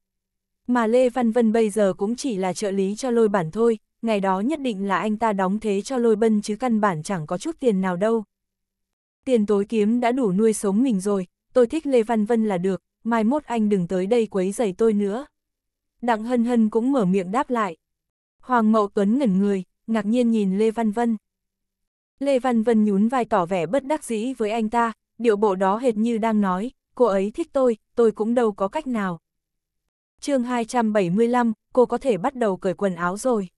Mà Lê Văn Vân bây giờ cũng chỉ là trợ lý cho lôi bản thôi, ngày đó nhất định là anh ta đóng thế cho lôi bân chứ căn bản chẳng có chút tiền nào đâu. Tiền tối kiếm đã đủ nuôi sống mình rồi, tôi thích Lê Văn Vân là được, mai mốt anh đừng tới đây quấy giày tôi nữa. Đặng Hân Hân cũng mở miệng đáp lại. Hoàng Mậu Tuấn ngẩn người, ngạc nhiên nhìn Lê Văn Vân. Lê Văn Vân nhún vai tỏ vẻ bất đắc dĩ với anh ta, điệu bộ đó hệt như đang nói, cô ấy thích tôi, tôi cũng đâu có cách nào. chương 275, cô có thể bắt đầu cởi quần áo rồi.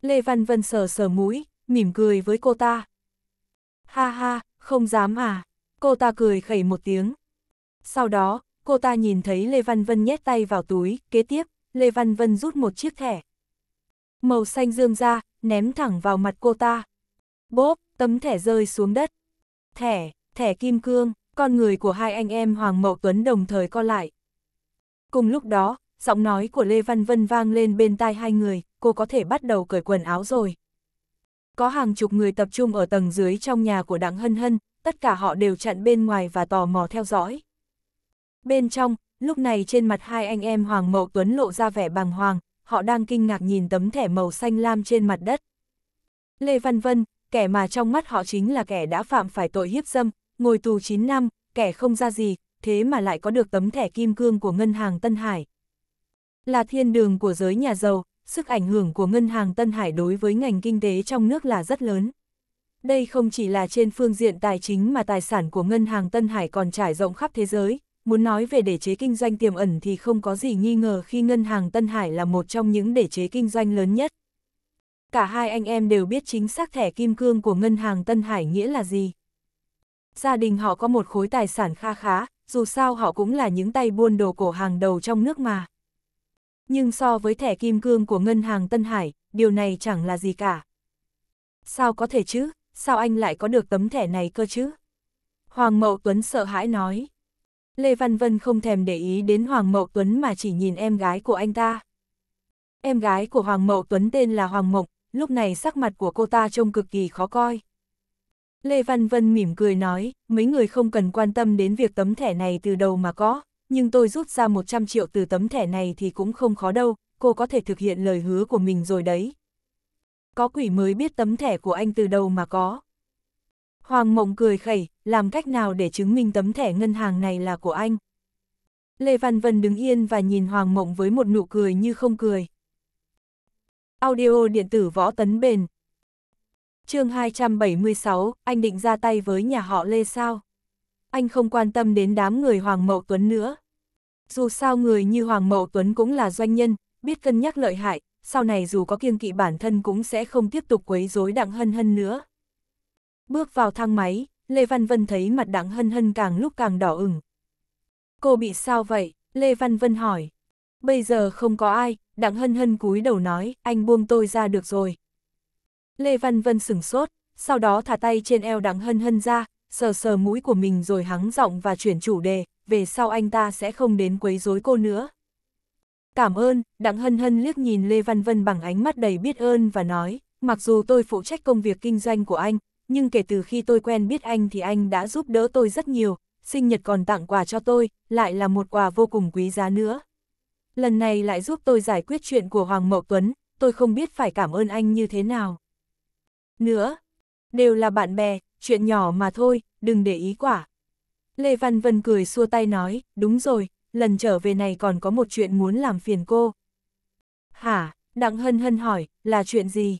Lê Văn Vân sờ sờ mũi, mỉm cười với cô ta. Ha ha, không dám à, cô ta cười khẩy một tiếng. Sau đó, cô ta nhìn thấy Lê Văn Vân nhét tay vào túi, kế tiếp, Lê Văn Vân rút một chiếc thẻ. Màu xanh dương ra, ném thẳng vào mặt cô ta. Bốp, tấm thẻ rơi xuống đất. Thẻ, thẻ kim cương, con người của hai anh em Hoàng Mậu Tuấn đồng thời co lại. Cùng lúc đó, giọng nói của Lê Văn Vân vang lên bên tai hai người, cô có thể bắt đầu cởi quần áo rồi. Có hàng chục người tập trung ở tầng dưới trong nhà của Đặng Hân Hân, tất cả họ đều chặn bên ngoài và tò mò theo dõi. Bên trong, lúc này trên mặt hai anh em Hoàng Mậu Tuấn lộ ra vẻ bàng hoàng, họ đang kinh ngạc nhìn tấm thẻ màu xanh lam trên mặt đất. Lê Văn Vân, kẻ mà trong mắt họ chính là kẻ đã phạm phải tội hiếp dâm, ngồi tù 9 năm, kẻ không ra gì, thế mà lại có được tấm thẻ kim cương của Ngân hàng Tân Hải. Là thiên đường của giới nhà giàu, sức ảnh hưởng của Ngân hàng Tân Hải đối với ngành kinh tế trong nước là rất lớn. Đây không chỉ là trên phương diện tài chính mà tài sản của Ngân hàng Tân Hải còn trải rộng khắp thế giới. Muốn nói về để chế kinh doanh tiềm ẩn thì không có gì nghi ngờ khi Ngân hàng Tân Hải là một trong những để chế kinh doanh lớn nhất cả hai anh em đều biết chính xác thẻ kim cương của ngân hàng Tân Hải nghĩa là gì. Gia đình họ có một khối tài sản kha khá, dù sao họ cũng là những tay buôn đồ cổ hàng đầu trong nước mà. Nhưng so với thẻ kim cương của ngân hàng Tân Hải, điều này chẳng là gì cả. Sao có thể chứ, sao anh lại có được tấm thẻ này cơ chứ? Hoàng Mậu Tuấn sợ hãi nói. Lê Văn Vân không thèm để ý đến Hoàng Mậu Tuấn mà chỉ nhìn em gái của anh ta. Em gái của Hoàng Mậu Tuấn tên là Hoàng Mộc, lúc này sắc mặt của cô ta trông cực kỳ khó coi. Lê Văn Vân mỉm cười nói, mấy người không cần quan tâm đến việc tấm thẻ này từ đầu mà có, nhưng tôi rút ra 100 triệu từ tấm thẻ này thì cũng không khó đâu, cô có thể thực hiện lời hứa của mình rồi đấy. Có quỷ mới biết tấm thẻ của anh từ đầu mà có. Hoàng Mộng cười khẩy, làm cách nào để chứng minh tấm thẻ ngân hàng này là của anh. Lê Văn Vân đứng yên và nhìn Hoàng Mộng với một nụ cười như không cười. Audio điện tử võ tấn bền. chương 276, anh định ra tay với nhà họ Lê sao? Anh không quan tâm đến đám người Hoàng Mậu Tuấn nữa. Dù sao người như Hoàng Mậu Tuấn cũng là doanh nhân, biết cân nhắc lợi hại, sau này dù có kiêng kỵ bản thân cũng sẽ không tiếp tục quấy rối đặng hân hân nữa. Bước vào thang máy, Lê Văn Vân thấy mặt đặng hân hân càng lúc càng đỏ ửng. Cô bị sao vậy? Lê Văn Vân hỏi bây giờ không có ai, đặng hân hân cúi đầu nói, anh buông tôi ra được rồi. Lê Văn Vân sửng sốt, sau đó thả tay trên eo đặng hân hân ra, sờ sờ mũi của mình rồi hắng giọng và chuyển chủ đề, về sau anh ta sẽ không đến quấy rối cô nữa. Cảm ơn, đặng hân hân liếc nhìn Lê Văn Vân bằng ánh mắt đầy biết ơn và nói, mặc dù tôi phụ trách công việc kinh doanh của anh, nhưng kể từ khi tôi quen biết anh thì anh đã giúp đỡ tôi rất nhiều, sinh nhật còn tặng quà cho tôi, lại là một quà vô cùng quý giá nữa lần này lại giúp tôi giải quyết chuyện của Hoàng Mậu Tuấn, tôi không biết phải cảm ơn anh như thế nào. Nữa, đều là bạn bè, chuyện nhỏ mà thôi, đừng để ý quả. Lê Văn Vân cười xua tay nói, đúng rồi, lần trở về này còn có một chuyện muốn làm phiền cô. Hả, Đặng Hân Hân hỏi, là chuyện gì?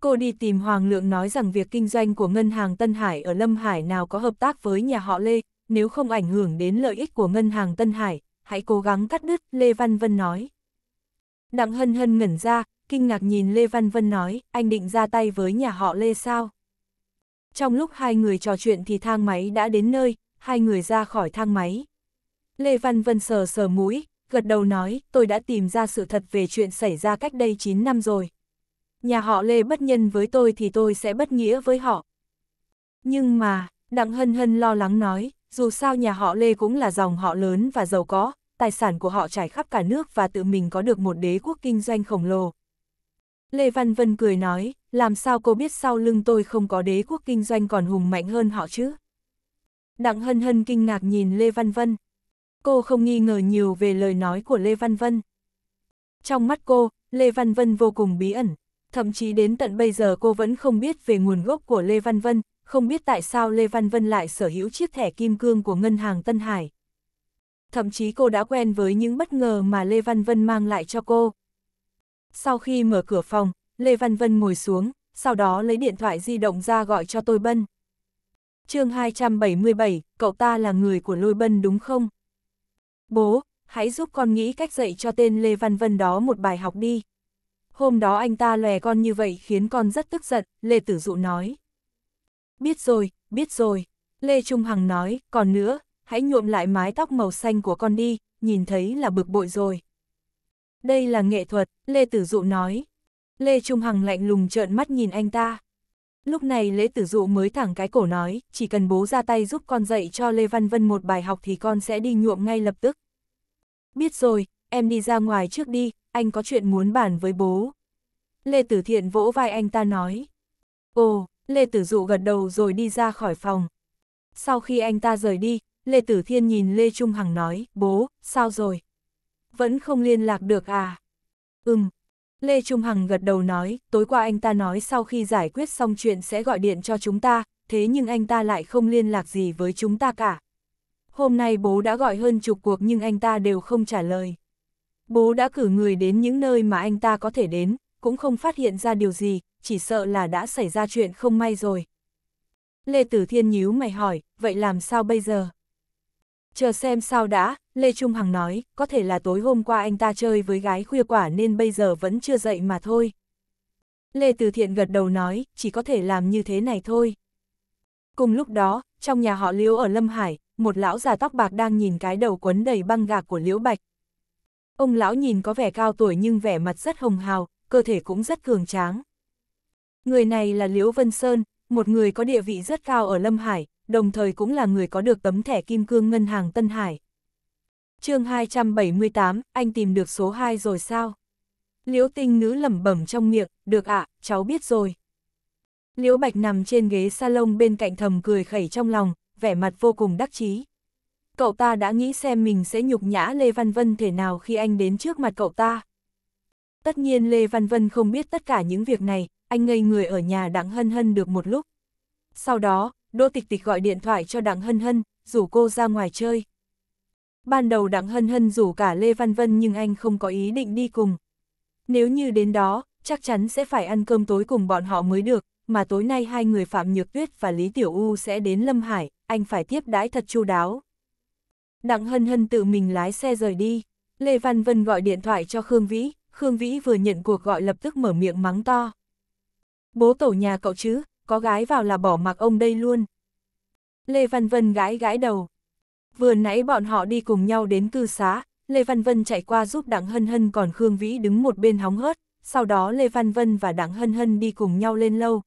Cô đi tìm Hoàng Lượng nói rằng việc kinh doanh của Ngân hàng Tân Hải ở Lâm Hải nào có hợp tác với nhà họ Lê, nếu không ảnh hưởng đến lợi ích của Ngân hàng Tân Hải, hãy cố gắng cắt đứt, Lê Văn Vân nói. Đặng hân hân ngẩn ra, kinh ngạc nhìn Lê Văn Vân nói, anh định ra tay với nhà họ Lê sao? Trong lúc hai người trò chuyện thì thang máy đã đến nơi, hai người ra khỏi thang máy. Lê Văn Vân sờ sờ mũi, gật đầu nói, tôi đã tìm ra sự thật về chuyện xảy ra cách đây 9 năm rồi. Nhà họ Lê bất nhân với tôi thì tôi sẽ bất nghĩa với họ. Nhưng mà, Đặng Hân Hân lo lắng nói, dù sao nhà họ Lê cũng là dòng họ lớn và giàu có, tài sản của họ trải khắp cả nước và tự mình có được một đế quốc kinh doanh khổng lồ. Lê Văn Vân cười nói, làm sao cô biết sau lưng tôi không có đế quốc kinh doanh còn hùng mạnh hơn họ chứ? Đặng Hân Hân kinh ngạc nhìn Lê Văn Vân. Cô không nghi ngờ nhiều về lời nói của Lê Văn Vân. Trong mắt cô, Lê Văn Vân vô cùng bí ẩn. Thậm chí đến tận bây giờ cô vẫn không biết về nguồn gốc của Lê Văn Vân, không biết tại sao Lê Văn Vân lại sở hữu chiếc thẻ kim cương của ngân hàng Tân Hải thậm chí cô đã quen với những bất ngờ mà Lê Văn Vân mang lại cho cô. Sau khi mở cửa phòng, Lê Văn Vân ngồi xuống, sau đó lấy điện thoại di động ra gọi cho tôi Bân. chương 277, cậu ta là người của Lôi Bân đúng không? Bố, hãy giúp con nghĩ cách dạy cho tên Lê Văn Vân đó một bài học đi. Hôm đó anh ta lè con như vậy khiến con rất tức giận, Lê Tử Dụ nói. Biết rồi, biết rồi. Lê Trung Hằng nói, còn nữa, hãy nhuộm lại mái tóc màu xanh của con đi, nhìn thấy là bực bội rồi. Đây là nghệ thuật, Lê Tử Dụ nói. Lê Trung Hằng lạnh lùng trợn mắt nhìn anh ta. Lúc này Lê Tử Dụ mới thẳng cái cổ nói, chỉ cần bố ra tay giúp con dạy cho Lê Văn Vân một bài học thì con sẽ đi nhuộm ngay lập tức. Biết rồi, em đi ra ngoài trước đi, anh có chuyện muốn bàn với bố. Lê Tử Thiện vỗ vai anh ta nói. Ồ, Lê Tử Dụ gật đầu rồi đi ra khỏi phòng. Sau khi anh ta rời đi, Lê Tử Thiên nhìn Lê Trung Hằng nói, bố, sao rồi? Vẫn không liên lạc được à? Ừm. Lê Trung Hằng gật đầu nói, tối qua anh ta nói sau khi giải quyết xong chuyện sẽ gọi điện cho chúng ta, thế nhưng anh ta lại không liên lạc gì với chúng ta cả. Hôm nay bố đã gọi hơn chục cuộc nhưng anh ta đều không trả lời. Bố đã cử người đến những nơi mà anh ta có thể đến, cũng không phát hiện ra điều gì, chỉ sợ là đã xảy ra chuyện không may rồi. Lê Tử Thiên nhíu mày hỏi, vậy làm sao bây giờ? Chờ xem sao đã, Lê Trung Hằng nói, có thể là tối hôm qua anh ta chơi với gái khuya quả nên bây giờ vẫn chưa dậy mà thôi. Lê Từ Thiện gật đầu nói, chỉ có thể làm như thế này thôi. Cùng lúc đó, trong nhà họ Liễu ở Lâm Hải, một lão già tóc bạc đang nhìn cái đầu quấn đầy băng gạc của Liễu Bạch. Ông lão nhìn có vẻ cao tuổi nhưng vẻ mặt rất hồng hào, cơ thể cũng rất cường tráng. Người này là Liễu Vân Sơn, một người có địa vị rất cao ở Lâm Hải, đồng thời cũng là người có được tấm thẻ kim cương ngân hàng Tân Hải. chương 278, anh tìm được số 2 rồi sao? Liễu tinh nữ lẩm bẩm trong miệng, được ạ, cháu biết rồi. Liễu Bạch nằm trên ghế salon bên cạnh thầm cười khẩy trong lòng, vẻ mặt vô cùng đắc chí. Cậu ta đã nghĩ xem mình sẽ nhục nhã Lê Văn Vân thể nào khi anh đến trước mặt cậu ta. Tất nhiên Lê Văn Vân không biết tất cả những việc này, anh ngây người ở nhà Đặng Hân Hân được một lúc. Sau đó, Đỗ Tịch Tịch gọi điện thoại cho Đặng Hân Hân, rủ cô ra ngoài chơi. Ban đầu Đặng Hân Hân rủ cả Lê Văn Vân nhưng anh không có ý định đi cùng. Nếu như đến đó, chắc chắn sẽ phải ăn cơm tối cùng bọn họ mới được, mà tối nay hai người Phạm Nhược Tuyết và Lý Tiểu U sẽ đến Lâm Hải, anh phải tiếp đãi thật chu đáo. Đặng Hân Hân tự mình lái xe rời đi, Lê Văn Vân gọi điện thoại cho Khương Vĩ, Khương Vĩ vừa nhận cuộc gọi lập tức mở miệng mắng to. Bố tổ nhà cậu chứ, có gái vào là bỏ mặc ông đây luôn. Lê Văn Vân gái gái đầu. Vừa nãy bọn họ đi cùng nhau đến cư xá, Lê Văn Vân chạy qua giúp Đặng Hân Hân còn Khương Vĩ đứng một bên hóng hớt, sau đó Lê Văn Vân và Đặng Hân Hân đi cùng nhau lên lâu.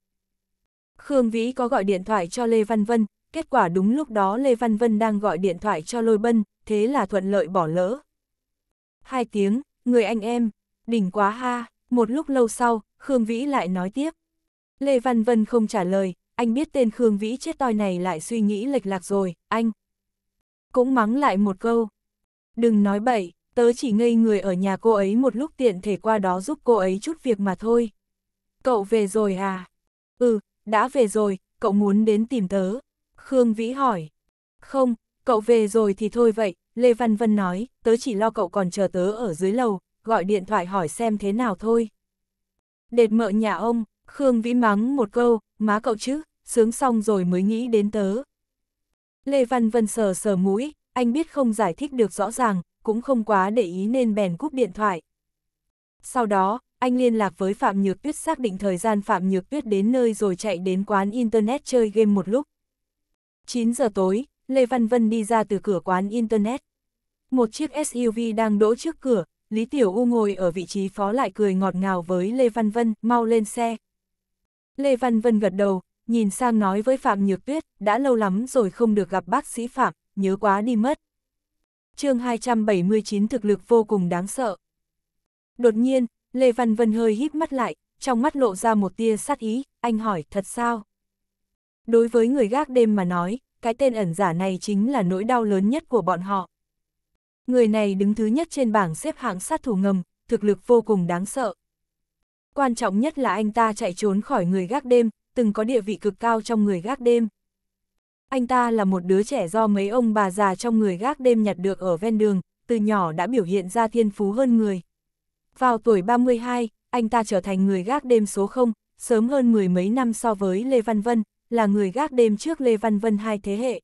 Khương Vĩ có gọi điện thoại cho Lê Văn Vân, kết quả đúng lúc đó Lê Văn Vân đang gọi điện thoại cho Lôi Bân, thế là thuận lợi bỏ lỡ. Hai tiếng, người anh em, đỉnh quá ha, một lúc lâu sau, Khương Vĩ lại nói tiếp. Lê Văn Vân không trả lời, anh biết tên Khương Vĩ chết toi này lại suy nghĩ lệch lạc rồi, anh. Cũng mắng lại một câu. Đừng nói bậy, tớ chỉ ngây người ở nhà cô ấy một lúc tiện thể qua đó giúp cô ấy chút việc mà thôi. Cậu về rồi à? Ừ, đã về rồi, cậu muốn đến tìm tớ. Khương Vĩ hỏi. Không, cậu về rồi thì thôi vậy, Lê Văn Vân nói, tớ chỉ lo cậu còn chờ tớ ở dưới lầu, gọi điện thoại hỏi xem thế nào thôi. Đệt mợ nhà ông, Khương Vĩ mắng một câu, má cậu chứ, sướng xong rồi mới nghĩ đến tớ. Lê Văn Vân sờ sờ mũi, anh biết không giải thích được rõ ràng, cũng không quá để ý nên bèn cúp điện thoại. Sau đó, anh liên lạc với Phạm Nhược Tuyết xác định thời gian Phạm Nhược Tuyết đến nơi rồi chạy đến quán Internet chơi game một lúc. 9 giờ tối, Lê Văn Vân đi ra từ cửa quán Internet. Một chiếc SUV đang đỗ trước cửa, Lý Tiểu U ngồi ở vị trí phó lại cười ngọt ngào với Lê Văn Vân, mau lên xe, Lê Văn Vân gật đầu, nhìn sang nói với Phạm Nhược Tuyết, đã lâu lắm rồi không được gặp bác sĩ Phạm, nhớ quá đi mất. chương 279 thực lực vô cùng đáng sợ. Đột nhiên, Lê Văn Vân hơi híp mắt lại, trong mắt lộ ra một tia sát ý, anh hỏi, thật sao? Đối với người gác đêm mà nói, cái tên ẩn giả này chính là nỗi đau lớn nhất của bọn họ. Người này đứng thứ nhất trên bảng xếp hạng sát thủ ngầm, thực lực vô cùng đáng sợ quan trọng nhất là anh ta chạy trốn khỏi người gác đêm, từng có địa vị cực cao trong người gác đêm. Anh ta là một đứa trẻ do mấy ông bà già trong người gác đêm nhặt được ở ven đường, từ nhỏ đã biểu hiện ra thiên phú hơn người. Vào tuổi 32, anh ta trở thành người gác đêm số 0, sớm hơn mười mấy năm so với Lê Văn Vân, là người gác đêm trước Lê Văn Vân hai thế hệ.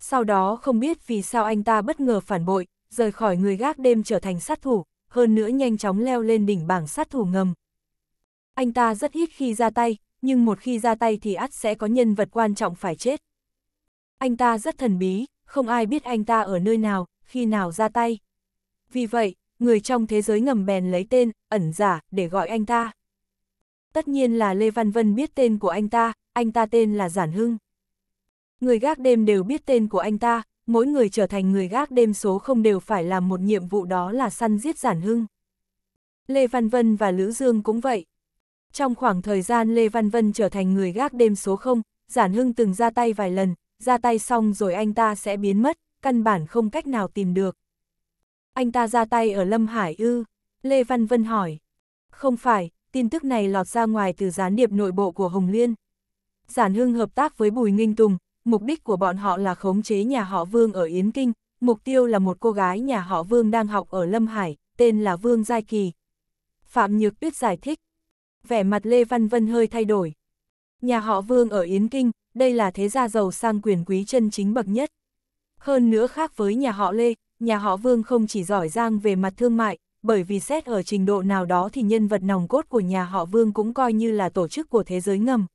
Sau đó không biết vì sao anh ta bất ngờ phản bội, rời khỏi người gác đêm trở thành sát thủ, hơn nữa nhanh chóng leo lên đỉnh bảng sát thủ ngầm. Anh ta rất ít khi ra tay, nhưng một khi ra tay thì ắt sẽ có nhân vật quan trọng phải chết. Anh ta rất thần bí, không ai biết anh ta ở nơi nào, khi nào ra tay. Vì vậy, người trong thế giới ngầm bèn lấy tên, ẩn giả, để gọi anh ta. Tất nhiên là Lê Văn Vân biết tên của anh ta, anh ta tên là Giản Hưng. Người gác đêm đều biết tên của anh ta, mỗi người trở thành người gác đêm số không đều phải làm một nhiệm vụ đó là săn giết giản hưng. Lê Văn Vân và Lữ Dương cũng vậy. Trong khoảng thời gian Lê Văn Vân trở thành người gác đêm số không, giản hưng từng ra tay vài lần, ra tay xong rồi anh ta sẽ biến mất, căn bản không cách nào tìm được. Anh ta ra tay ở Lâm Hải ư? Lê Văn Vân hỏi. Không phải, tin tức này lọt ra ngoài từ gián điệp nội bộ của Hồng Liên. Giản Hưng hợp tác với Bùi Nghinh Tùng, mục đích của bọn họ là khống chế nhà họ Vương ở Yến Kinh, mục tiêu là một cô gái nhà họ Vương đang học ở Lâm Hải, tên là Vương Giai Kỳ. Phạm Nhược Tuyết giải thích. Vẻ mặt Lê Văn Vân hơi thay đổi. Nhà họ Vương ở Yến Kinh, đây là thế gia giàu sang quyền quý chân chính bậc nhất. Hơn nữa khác với nhà họ Lê, nhà họ Vương không chỉ giỏi giang về mặt thương mại, bởi vì xét ở trình độ nào đó thì nhân vật nòng cốt của nhà họ Vương cũng coi như là tổ chức của thế giới ngầm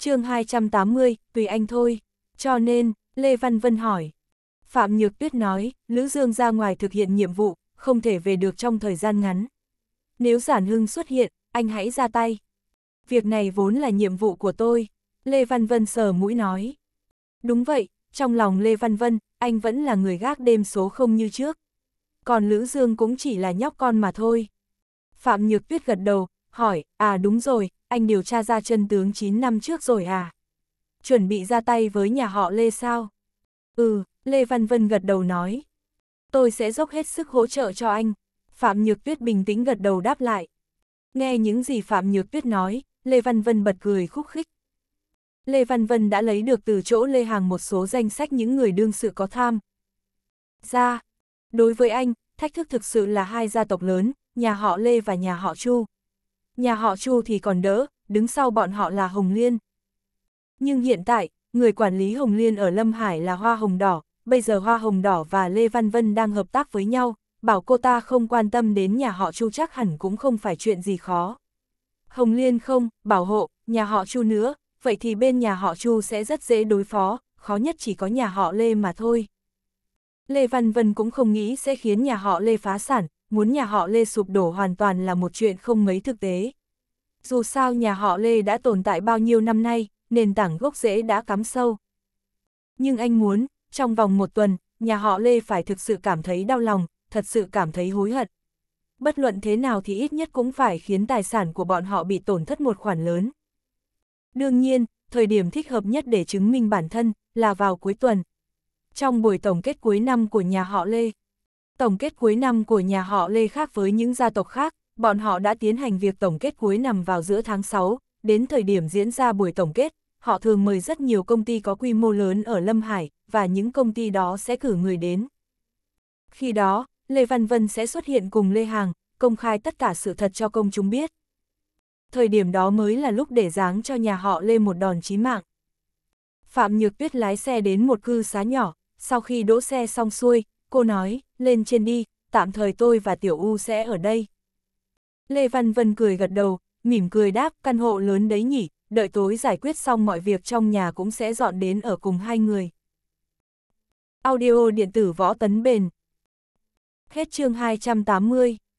chương 280, tùy anh thôi. Cho nên, Lê Văn Vân hỏi. Phạm Nhược Tuyết nói, Lữ Dương ra ngoài thực hiện nhiệm vụ, không thể về được trong thời gian ngắn. Nếu Giản Hưng xuất hiện, anh hãy ra tay. Việc này vốn là nhiệm vụ của tôi, Lê Văn Vân sờ mũi nói. Đúng vậy, trong lòng Lê Văn Vân, anh vẫn là người gác đêm số không như trước. Còn Lữ Dương cũng chỉ là nhóc con mà thôi. Phạm Nhược Tuyết gật đầu, hỏi, à đúng rồi, anh điều tra ra chân tướng 9 năm trước rồi à? Chuẩn bị ra tay với nhà họ Lê sao? Ừ, Lê Văn Vân gật đầu nói. Tôi sẽ dốc hết sức hỗ trợ cho anh. Phạm Nhược Tuyết bình tĩnh gật đầu đáp lại. Nghe những gì Phạm Nhược Tuyết nói, Lê Văn Vân bật cười khúc khích. Lê Văn Vân đã lấy được từ chỗ Lê Hàng một số danh sách những người đương sự có tham. Ra, đối với anh, thách thức thực sự là hai gia tộc lớn, nhà họ Lê và nhà họ Chu. Nhà họ Chu thì còn đỡ, đứng sau bọn họ là Hồng Liên. Nhưng hiện tại, người quản lý Hồng Liên ở Lâm Hải là Hoa Hồng Đỏ, bây giờ Hoa Hồng Đỏ và Lê Văn Vân đang hợp tác với nhau, bảo cô ta không quan tâm đến nhà họ Chu chắc hẳn cũng không phải chuyện gì khó. Hồng Liên không, bảo hộ, nhà họ Chu nữa, vậy thì bên nhà họ Chu sẽ rất dễ đối phó, khó nhất chỉ có nhà họ Lê mà thôi. Lê Văn Vân cũng không nghĩ sẽ khiến nhà họ Lê phá sản, muốn nhà họ Lê sụp đổ hoàn toàn là một chuyện không mấy thực tế. Dù sao nhà họ Lê đã tồn tại bao nhiêu năm nay, nền tảng gốc rễ đã cắm sâu. Nhưng anh muốn, trong vòng một tuần, nhà họ Lê phải thực sự cảm thấy đau lòng, thật sự cảm thấy hối hận. Bất luận thế nào thì ít nhất cũng phải khiến tài sản của bọn họ bị tổn thất một khoản lớn. Đương nhiên, thời điểm thích hợp nhất để chứng minh bản thân là vào cuối tuần. Trong buổi tổng kết cuối năm của nhà họ Lê, Tổng kết cuối năm của nhà họ Lê khác với những gia tộc khác, bọn họ đã tiến hành việc tổng kết cuối năm vào giữa tháng 6, đến thời điểm diễn ra buổi tổng kết, họ thường mời rất nhiều công ty có quy mô lớn ở Lâm Hải, và những công ty đó sẽ cử người đến. Khi đó, Lê Văn Vân sẽ xuất hiện cùng Lê Hàng, công khai tất cả sự thật cho công chúng biết. Thời điểm đó mới là lúc để giáng cho nhà họ Lê một đòn chí mạng. Phạm Nhược Tuyết lái xe đến một cư xá nhỏ, sau khi đỗ xe xong xuôi, cô nói, lên trên đi, tạm thời tôi và Tiểu U sẽ ở đây. Lê Văn Vân cười gật đầu, mỉm cười đáp, căn hộ lớn đấy nhỉ, đợi tối giải quyết xong mọi việc trong nhà cũng sẽ dọn đến ở cùng hai người. Audio điện tử võ tấn bền. Hết chương 280.